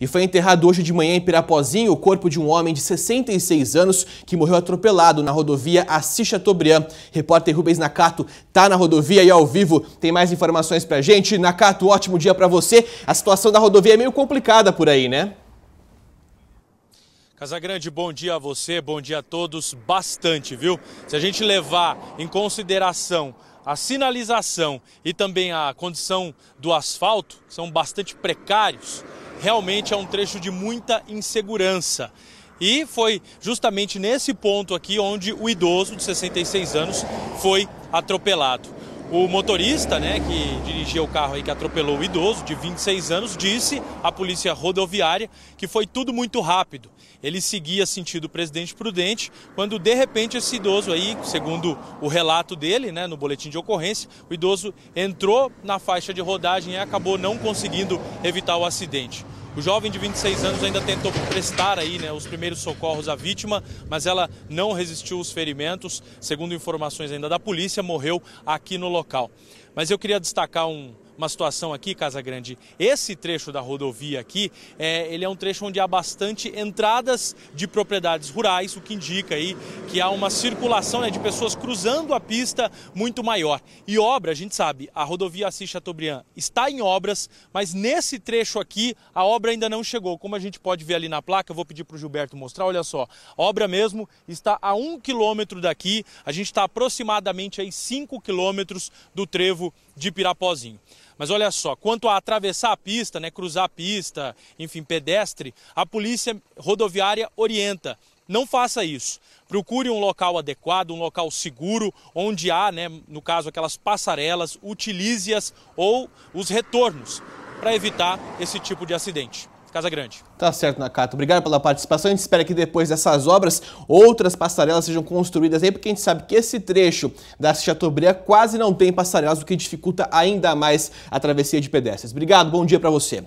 E foi enterrado hoje de manhã em Pirapozinho o corpo de um homem de 66 anos que morreu atropelado na rodovia Assis Chateaubriand. Repórter Rubens Nakato está na rodovia e ao vivo tem mais informações pra gente. Nakato, ótimo dia para você. A situação da rodovia é meio complicada por aí, né? Casagrande, bom dia a você, bom dia a todos, bastante, viu? Se a gente levar em consideração a sinalização e também a condição do asfalto, que são bastante precários, realmente é um trecho de muita insegurança. E foi justamente nesse ponto aqui onde o idoso de 66 anos foi atropelado. O motorista, né, que dirigia o carro aí que atropelou o idoso de 26 anos, disse à polícia rodoviária que foi tudo muito rápido. Ele seguia sentido Presidente Prudente, quando de repente esse idoso aí, segundo o relato dele, né, no boletim de ocorrência, o idoso entrou na faixa de rodagem e acabou não conseguindo evitar o acidente. O jovem de 26 anos ainda tentou prestar aí, né, os primeiros socorros à vítima, mas ela não resistiu aos ferimentos. Segundo informações ainda da polícia, morreu aqui no local. Mas eu queria destacar um, uma situação aqui, Casa Grande. Esse trecho da rodovia aqui, é, ele é um trecho onde há bastante entradas de propriedades rurais, o que indica aí que há uma circulação né, de pessoas cruzando a pista muito maior. E obra, a gente sabe, a rodovia Assis Chateaubriand está em obras, mas nesse trecho aqui a obra ainda não chegou. Como a gente pode ver ali na placa, eu vou pedir para o Gilberto mostrar, olha só, a obra mesmo está a um quilômetro daqui, a gente está aproximadamente aí 5 quilômetros do trevo de Pirapozinho. Mas olha só, quanto a atravessar a pista, né, cruzar a pista, enfim, pedestre, a polícia rodoviária orienta. Não faça isso. Procure um local adequado, um local seguro, onde há, né, no caso, aquelas passarelas, utilize-as ou os retornos para evitar esse tipo de acidente. Casa Grande. Tá certo, Nakato. Obrigado pela participação. A gente espera que depois dessas obras, outras passarelas sejam construídas aí, porque a gente sabe que esse trecho da Chateaubriand quase não tem passarelas, o que dificulta ainda mais a travessia de pedestres. Obrigado, bom dia para você.